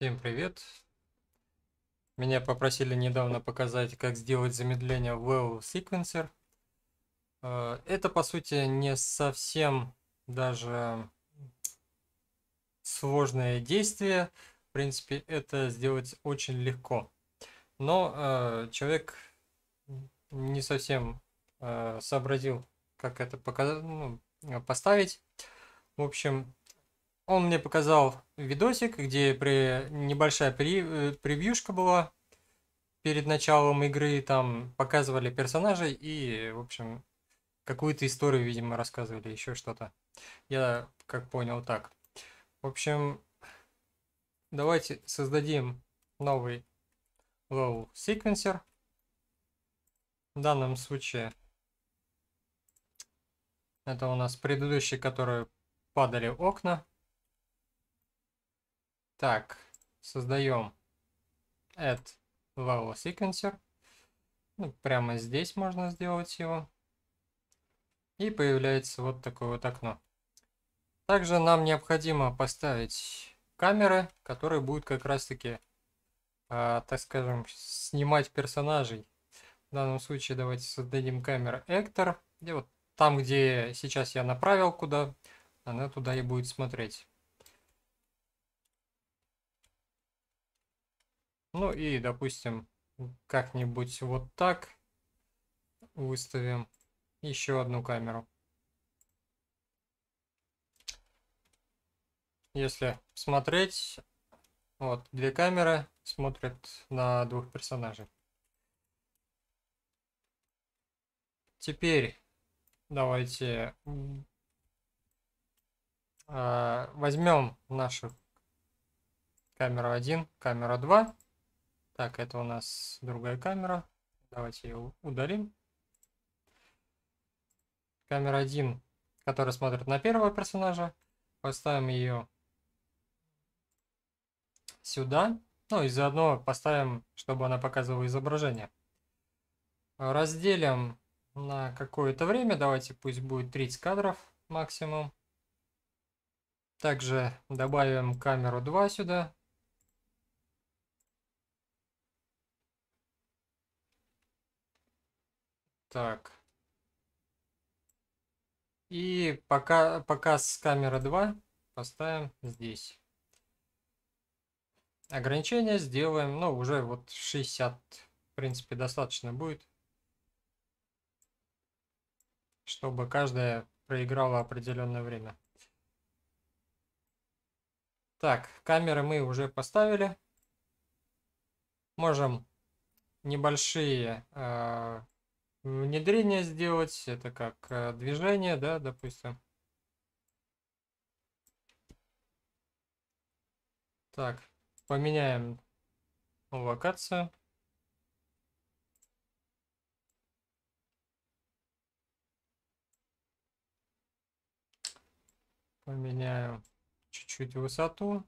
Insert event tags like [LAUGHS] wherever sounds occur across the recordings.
Всем привет! Меня попросили недавно показать, как сделать замедление в Well Sequencer. Э, это, по сути, не совсем даже сложное действие. В принципе, это сделать очень легко. Но э, человек не совсем э, сообразил, как это показать, ну, поставить. В общем, он мне показал видосик, где при... небольшая при... Э, превьюшка была перед началом игры. Там показывали персонажей и, в общем, какую-то историю, видимо, рассказывали, еще что-то. Я как понял так. В общем, давайте создадим новый level sequencer. В данном случае это у нас предыдущий, который падали окна. Так, создаем add vowel sequencer. Ну, прямо здесь можно сделать его. И появляется вот такое вот окно. Также нам необходимо поставить камеры, которые будут как раз-таки, э, так скажем, снимать персонажей. В данном случае давайте создадим камеру Эктор. Где вот там, где сейчас я направил куда, она туда и будет смотреть. Ну и, допустим, как-нибудь вот так выставим еще одну камеру. Если смотреть, вот, две камеры смотрят на двух персонажей. Теперь давайте э, возьмем нашу камеру 1, камеру 2 так, это у нас другая камера. Давайте ее удалим. Камера 1, которая смотрит на первого персонажа. Поставим ее сюда. Ну и заодно поставим, чтобы она показывала изображение. Разделим на какое-то время. Давайте пусть будет 30 кадров максимум. Также добавим камеру 2 сюда. Так. И пока, показ камера камеры 2 поставим здесь. Ограничение сделаем, ну, уже вот 60, в принципе, достаточно будет. Чтобы каждая проиграла определенное время. Так, камеры мы уже поставили. Можем небольшие э, внедрение сделать. Это как э, движение, да, допустим. Так, поменяем локацию. Поменяю чуть-чуть высоту.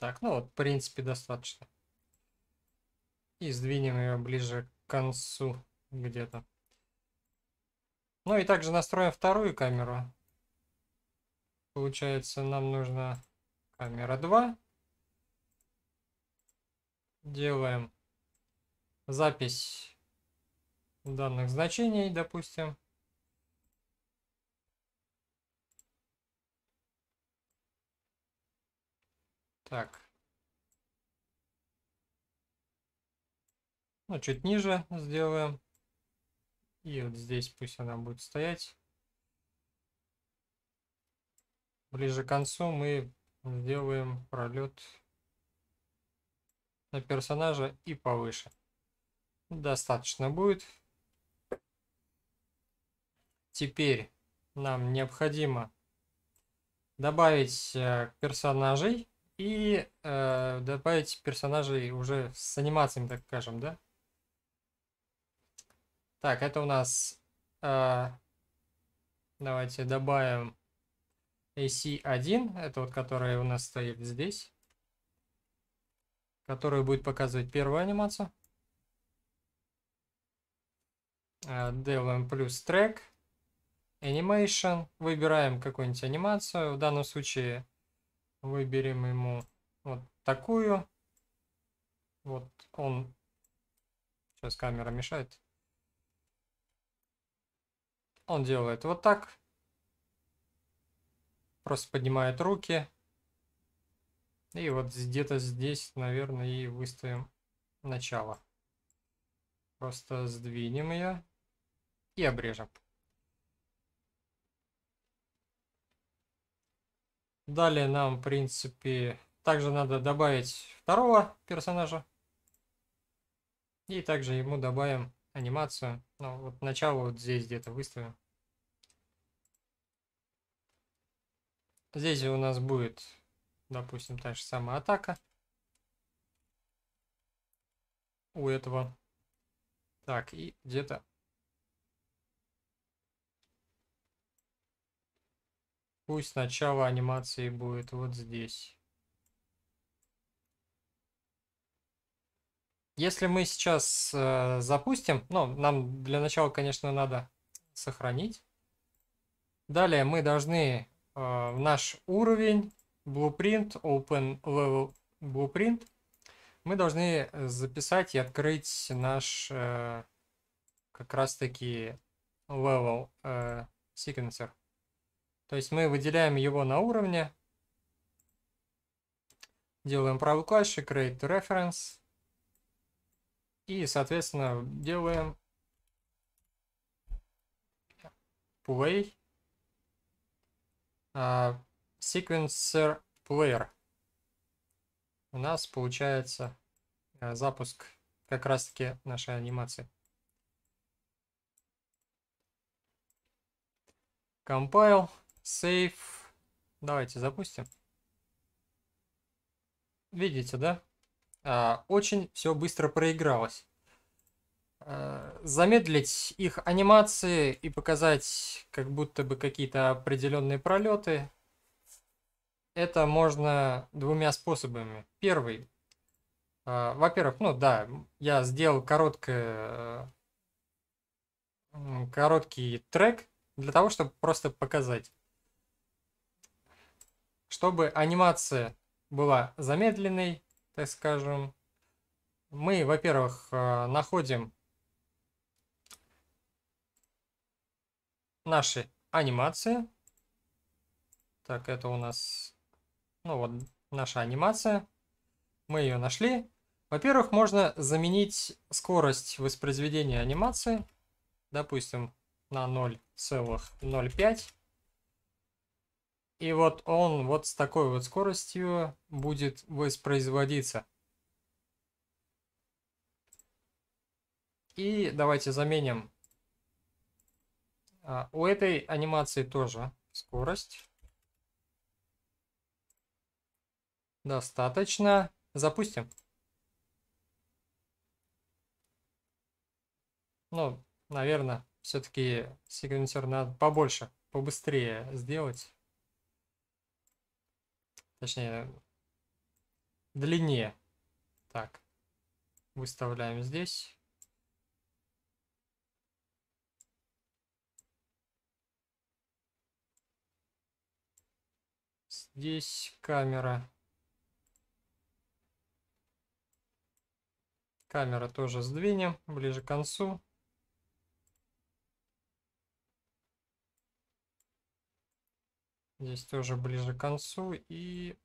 Так, ну вот, в принципе, достаточно. И сдвинем ее ближе к концу где-то. Ну и также настроим вторую камеру. Получается, нам нужна камера 2. Делаем запись данных значений, допустим. Так. Ну, чуть ниже сделаем. И вот здесь пусть она будет стоять. Ближе к концу мы сделаем пролет на персонажа и повыше. Достаточно будет. Теперь нам необходимо добавить э, персонажей и э, добавить персонажей уже с анимациями, так скажем, да? Так, это у нас... Э, давайте добавим AC1, это вот который у нас стоит здесь, который будет показывать первую анимацию. Э, делаем плюс трек, animation, выбираем какую-нибудь анимацию, в данном случае Выберем ему вот такую. Вот он... Сейчас камера мешает. Он делает вот так. Просто поднимает руки. И вот где-то здесь, наверное, и выставим начало. Просто сдвинем ее и обрежем. Далее нам, в принципе, также надо добавить второго персонажа. И также ему добавим анимацию. Ну, вот начало вот здесь где-то выставим. Здесь у нас будет, допустим, та же самая атака. У этого. Так, и где-то Пусть начало анимации будет вот здесь. Если мы сейчас э, запустим, ну, нам для начала, конечно, надо сохранить. Далее мы должны э, в наш уровень Blueprint, Open Level Blueprint, мы должны записать и открыть наш э, как раз-таки Level э, Sequencer. То есть мы выделяем его на уровне, делаем правый клавиш Create Reference и, соответственно, делаем Play uh, Sequencer Player. У нас получается uh, запуск как раз-таки нашей анимации. Compile. Сейф. Давайте запустим. Видите, да? А, очень все быстро проигралось. А, замедлить их анимации и показать как будто бы какие-то определенные пролеты. Это можно двумя способами. Первый. А, во-первых, ну да, я сделал короткое, короткий трек для того, чтобы просто показать чтобы анимация была замедленной, так скажем, мы, во-первых, э, находим наши анимации. Так, это у нас, ну вот, наша анимация. Мы ее нашли. Во-первых, можно заменить скорость воспроизведения анимации, допустим, на 0,05. И вот он вот с такой вот скоростью будет воспроизводиться. И давайте заменим. А, у этой анимации тоже скорость. Достаточно. Запустим. Ну, наверное, все-таки секвенсер надо побольше, побыстрее сделать. Точнее, длине. Так, выставляем здесь. Здесь камера. Камера тоже сдвинем ближе к концу. Здесь тоже ближе к концу. И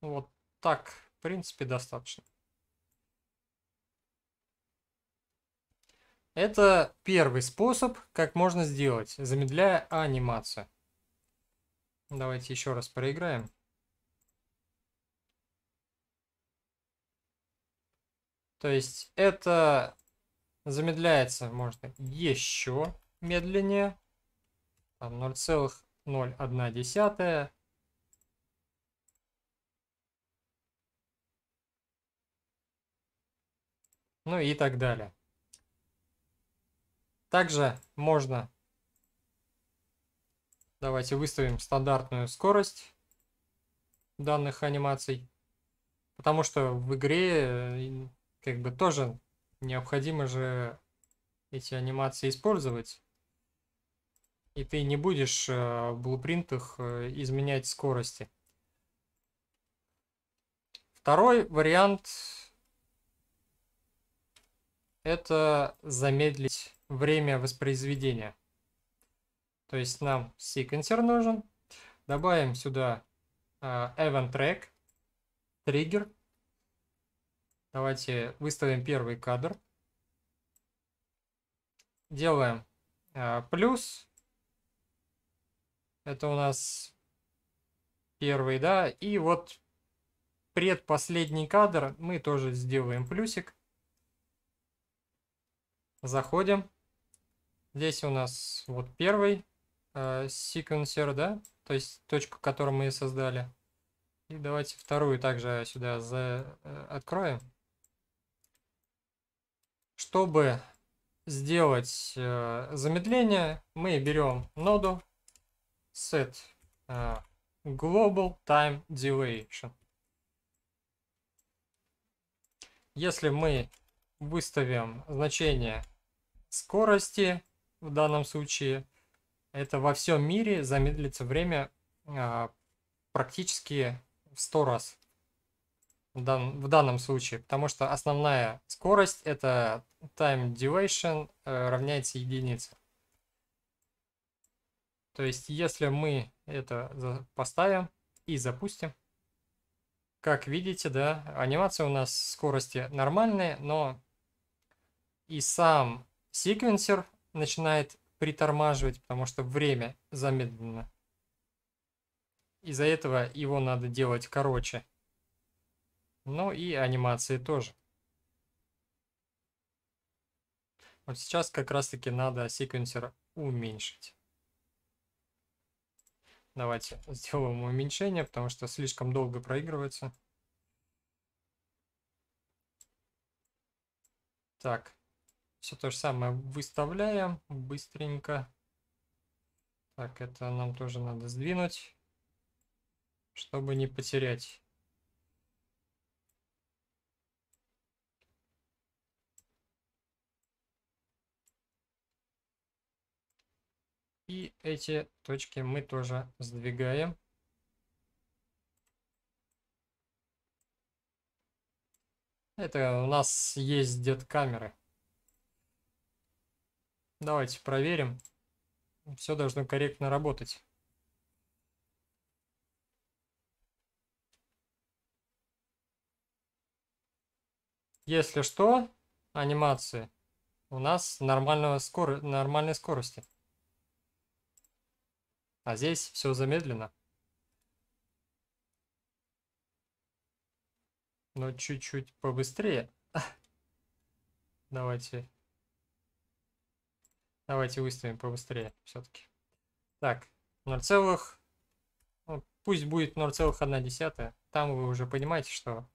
вот так, в принципе, достаточно. Это первый способ, как можно сделать, замедляя анимацию. Давайте еще раз проиграем. То есть это замедляется, можно еще медленнее. Там 0,1 0,1. Ну и так далее. Также можно... Давайте выставим стандартную скорость данных анимаций. Потому что в игре э, как бы тоже необходимо же эти анимации использовать и ты не будешь э, в блупринтах э, изменять скорости. Второй вариант это замедлить время воспроизведения. То есть нам секвенсер нужен. Добавим сюда а, event track, триггер. Давайте выставим первый кадр. Делаем а, плюс это у нас первый, да. И вот предпоследний кадр мы тоже сделаем плюсик. Заходим. Здесь у нас вот первый э, секвенсер, да, то есть точку, которую мы создали. И давайте вторую также сюда за, э, откроем. Чтобы сделать э, замедление, мы берем ноду, set uh, global time duration. Если мы выставим значение скорости, в данном случае, это во всем мире замедлится время uh, практически в 100 раз. В, дан, в данном случае, потому что основная скорость это time duration э, равняется единице. То есть, если мы это поставим и запустим, как видите, да, анимация у нас скорости нормальные, но и сам секвенсер начинает притормаживать, потому что время замедлено. Из-за этого его надо делать короче. Ну и анимации тоже. Вот сейчас как раз таки надо секвенсер уменьшить. Давайте [LAUGHS] сделаем уменьшение, потому что слишком долго проигрывается. Так, все то же самое выставляем быстренько. Так, это нам тоже надо сдвинуть, чтобы не потерять. И эти точки мы тоже сдвигаем. Это у нас ездят камеры. Давайте проверим. Все должно корректно работать. Если что, анимации у нас нормального скор... нормальной скорости. А здесь все замедлено. Но чуть-чуть побыстрее. Давайте. Давайте выставим побыстрее все-таки. Так, 0 целых. Ну, пусть будет 0,1. Там вы уже понимаете, что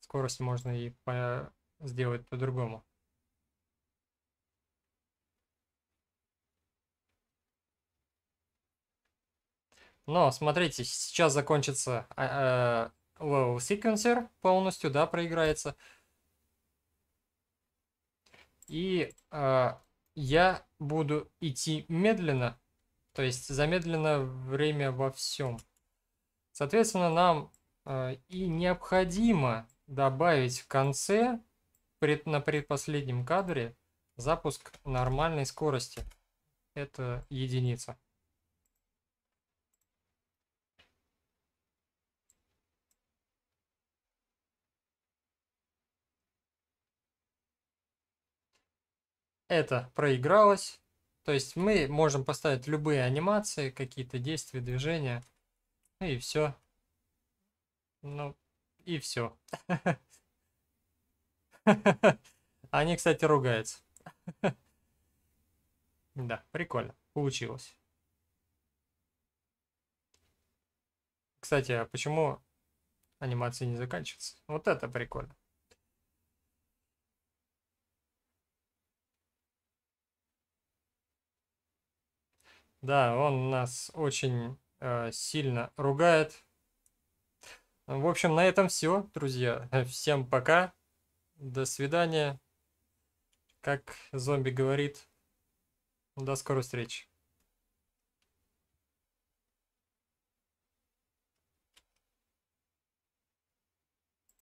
скорость можно и по... сделать по-другому. Но, смотрите, сейчас закончится а, э, э, level sequencer полностью, да, проиграется. И э, я буду идти медленно, то есть замедленно время во всем. Соответственно, нам э, и необходимо добавить в конце, пред, на предпоследнем кадре, запуск нормальной скорости. Это единица. это проигралось. То есть мы можем поставить любые анимации, какие-то действия, движения. Ну и все. Ну, и все. [LAUGHS] Они, кстати, ругаются. [LAUGHS] Да, прикольно. Получилось. Кстати, а почему анимации не заканчиваются? Вот это прикольно. Да, он нас очень э, сильно ругает. В общем, на этом все, друзья. [LAUGHS] Всем пока. До свидания. Как зомби говорит, до скорой встречи.